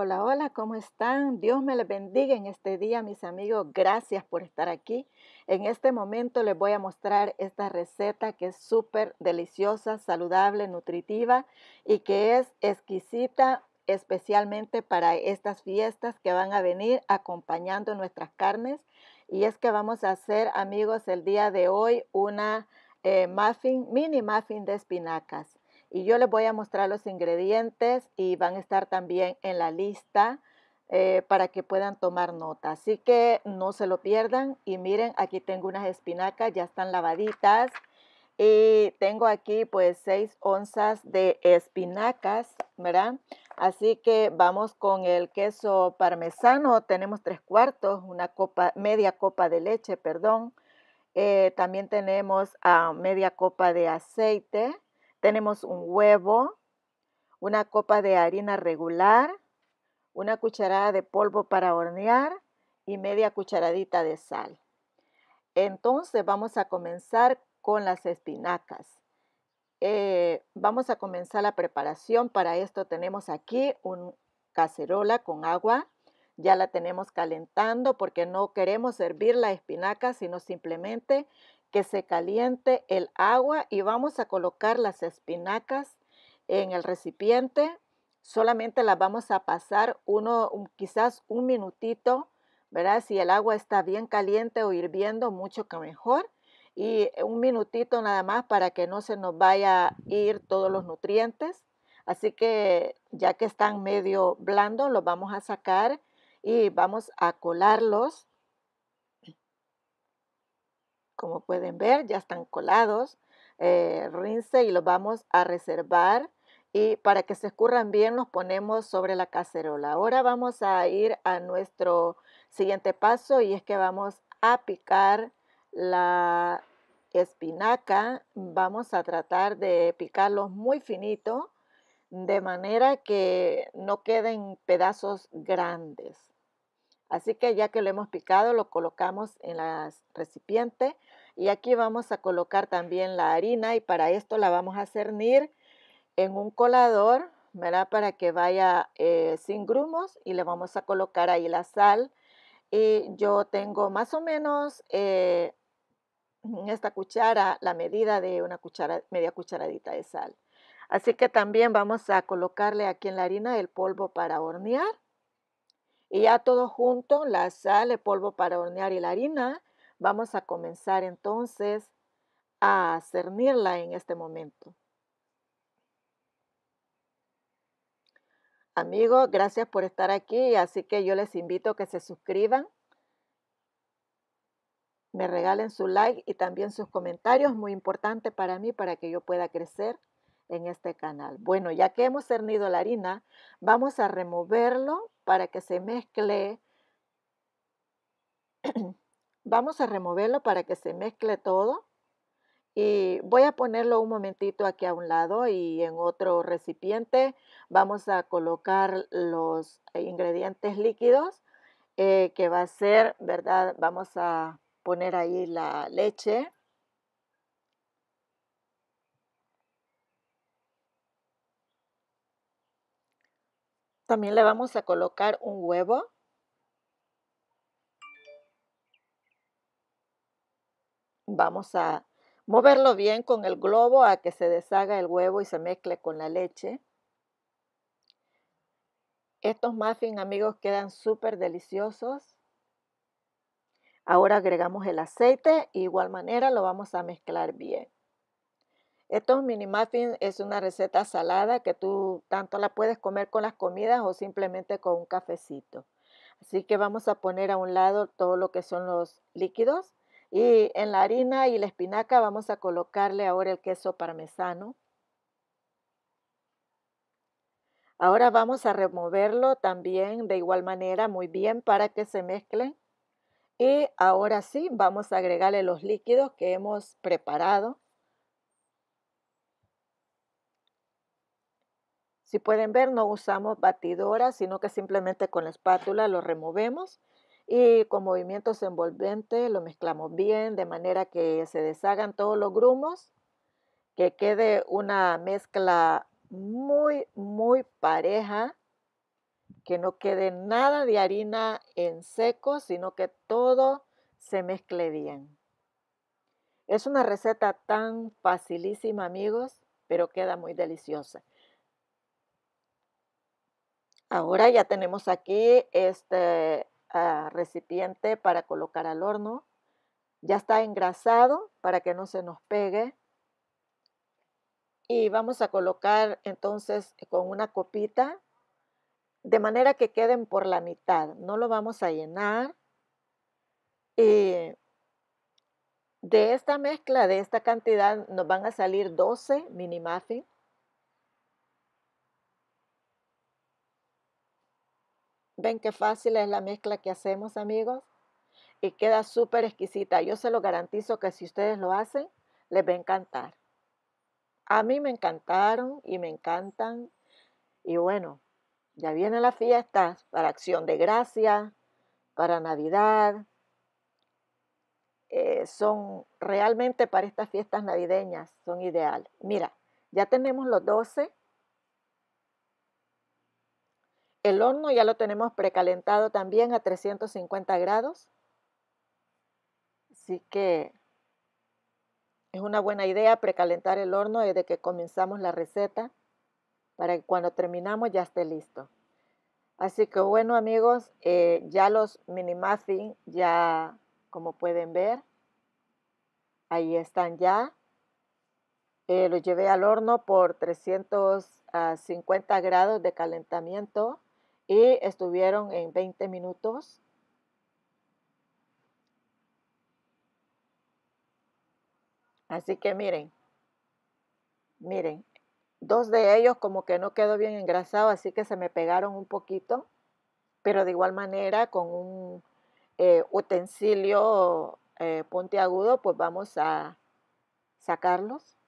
Hola, hola, ¿cómo están? Dios me les bendiga en este día, mis amigos. Gracias por estar aquí. En este momento les voy a mostrar esta receta que es súper deliciosa, saludable, nutritiva y que es exquisita especialmente para estas fiestas que van a venir acompañando nuestras carnes. Y es que vamos a hacer, amigos, el día de hoy una eh, muffin, mini muffin de espinacas y yo les voy a mostrar los ingredientes y van a estar también en la lista eh, para que puedan tomar nota. Así que no se lo pierdan y miren, aquí tengo unas espinacas, ya están lavaditas y tengo aquí pues 6 onzas de espinacas, ¿verdad? Así que vamos con el queso parmesano, tenemos tres cuartos, una copa, media copa de leche, perdón. Eh, también tenemos ah, media copa de aceite, tenemos un huevo, una copa de harina regular, una cucharada de polvo para hornear y media cucharadita de sal. Entonces vamos a comenzar con las espinacas. Eh, vamos a comenzar la preparación. Para esto tenemos aquí una cacerola con agua. Ya la tenemos calentando porque no queremos hervir la espinaca, sino simplemente que se caliente el agua y vamos a colocar las espinacas en el recipiente. Solamente las vamos a pasar uno, quizás un minutito, ¿verdad? Si el agua está bien caliente o hirviendo, mucho que mejor. Y un minutito nada más para que no se nos vaya a ir todos los nutrientes. Así que ya que están medio blandos, los vamos a sacar y vamos a colarlos como pueden ver, ya están colados. Eh, rinse y los vamos a reservar. Y para que se escurran bien, los ponemos sobre la cacerola. Ahora vamos a ir a nuestro siguiente paso y es que vamos a picar la espinaca. Vamos a tratar de picarlos muy finito de manera que no queden pedazos grandes. Así que ya que lo hemos picado, lo colocamos en la recipiente y aquí vamos a colocar también la harina y para esto la vamos a cernir en un colador, ¿verdad? Para que vaya eh, sin grumos y le vamos a colocar ahí la sal. Y yo tengo más o menos eh, en esta cuchara la medida de una media cucharadita de sal. Así que también vamos a colocarle aquí en la harina el polvo para hornear. Y ya todo junto, la sal, el polvo para hornear y la harina, vamos a comenzar entonces a cernirla en este momento. Amigos, gracias por estar aquí, así que yo les invito a que se suscriban, me regalen su like y también sus comentarios, muy importante para mí, para que yo pueda crecer en este canal. Bueno, ya que hemos cernido la harina, vamos a removerlo para que se mezcle. vamos a removerlo para que se mezcle todo. Y voy a ponerlo un momentito aquí a un lado y en otro recipiente vamos a colocar los ingredientes líquidos eh, que va a ser, ¿verdad? Vamos a poner ahí la leche, También le vamos a colocar un huevo. Vamos a moverlo bien con el globo a que se deshaga el huevo y se mezcle con la leche. Estos muffins, amigos, quedan súper deliciosos. Ahora agregamos el aceite, igual manera lo vamos a mezclar bien. Estos mini muffins es una receta salada que tú tanto la puedes comer con las comidas o simplemente con un cafecito. Así que vamos a poner a un lado todo lo que son los líquidos y en la harina y la espinaca vamos a colocarle ahora el queso parmesano. Ahora vamos a removerlo también de igual manera muy bien para que se mezclen. Y ahora sí vamos a agregarle los líquidos que hemos preparado. Si pueden ver, no usamos batidora, sino que simplemente con la espátula lo removemos y con movimientos envolventes lo mezclamos bien de manera que se deshagan todos los grumos, que quede una mezcla muy, muy pareja, que no quede nada de harina en seco, sino que todo se mezcle bien. Es una receta tan facilísima, amigos, pero queda muy deliciosa. Ahora ya tenemos aquí este ah, recipiente para colocar al horno. Ya está engrasado para que no se nos pegue. Y vamos a colocar entonces eh, con una copita de manera que queden por la mitad. No lo vamos a llenar. de esta mezcla, de esta cantidad, nos van a salir 12 mini muffins ¿Ven qué fácil es la mezcla que hacemos, amigos? Y queda súper exquisita. Yo se lo garantizo que si ustedes lo hacen, les va a encantar. A mí me encantaron y me encantan. Y bueno, ya vienen las fiestas para acción de gracia, para Navidad. Eh, son realmente para estas fiestas navideñas, son ideales. Mira, ya tenemos los 12 El horno ya lo tenemos precalentado también a 350 grados. Así que es una buena idea precalentar el horno desde que comenzamos la receta para que cuando terminamos ya esté listo. Así que bueno amigos, eh, ya los mini muffins ya como pueden ver, ahí están ya. Eh, los llevé al horno por 350 grados de calentamiento y estuvieron en 20 minutos. Así que miren, miren, dos de ellos como que no quedó bien engrasado, así que se me pegaron un poquito, pero de igual manera con un eh, utensilio eh, puntiagudo, pues vamos a sacarlos.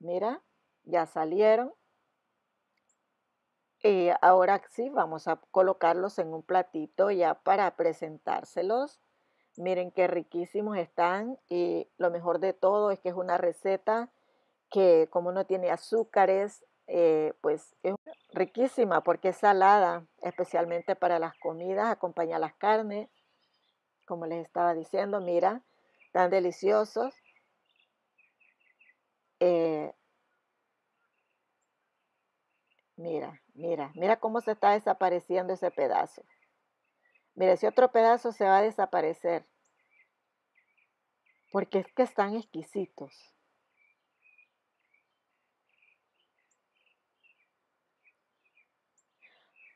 Mira, ya salieron y eh, ahora sí, vamos a colocarlos en un platito ya para presentárselos. Miren qué riquísimos están y lo mejor de todo es que es una receta que como no tiene azúcares, eh, pues es riquísima porque es salada, especialmente para las comidas, acompaña las carnes, como les estaba diciendo, mira, tan deliciosos. Eh, Mira, mira, mira cómo se está desapareciendo ese pedazo. Mira, ese otro pedazo se va a desaparecer. Porque es que están exquisitos.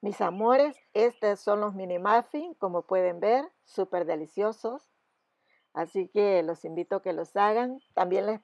Mis amores, estos son los mini muffins, como pueden ver, súper deliciosos. Así que los invito a que los hagan. También les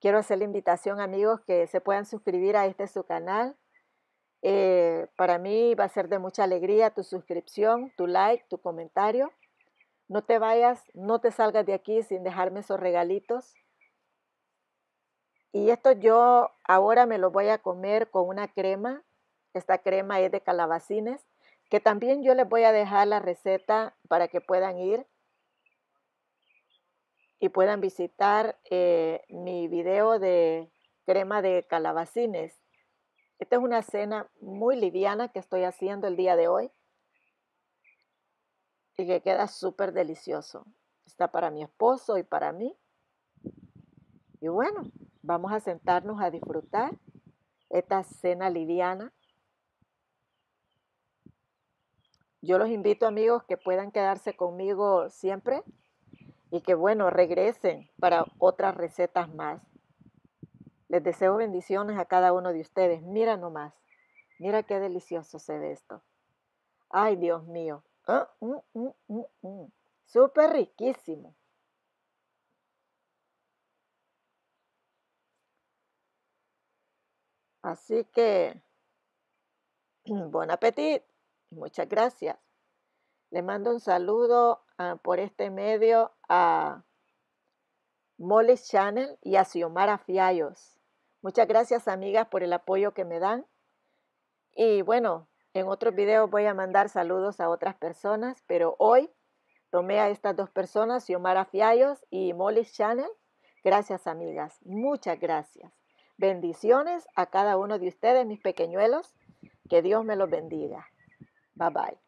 quiero hacer la invitación, amigos, que se puedan suscribir a este su canal eh, para mí va a ser de mucha alegría tu suscripción, tu like, tu comentario. No te vayas, no te salgas de aquí sin dejarme esos regalitos. Y esto yo ahora me lo voy a comer con una crema. Esta crema es de calabacines, que también yo les voy a dejar la receta para que puedan ir y puedan visitar eh, mi video de crema de calabacines. Esta es una cena muy liviana que estoy haciendo el día de hoy y que queda súper delicioso. Está para mi esposo y para mí. Y bueno, vamos a sentarnos a disfrutar esta cena liviana. Yo los invito amigos que puedan quedarse conmigo siempre y que bueno, regresen para otras recetas más. Les deseo bendiciones a cada uno de ustedes. Mira nomás. Mira qué delicioso se ve esto. Ay, Dios mío. Ah, mm, mm, mm, Súper riquísimo. Así que, buen apetito. Muchas gracias. Le mando un saludo ah, por este medio a Molly Channel y a Xiomara Fiallos. Muchas gracias amigas por el apoyo que me dan. Y bueno, en otros videos voy a mandar saludos a otras personas, pero hoy tomé a estas dos personas, Xiomara Fiallos y Molly Channel. Gracias amigas, muchas gracias. Bendiciones a cada uno de ustedes, mis pequeñuelos. Que Dios me los bendiga. Bye bye.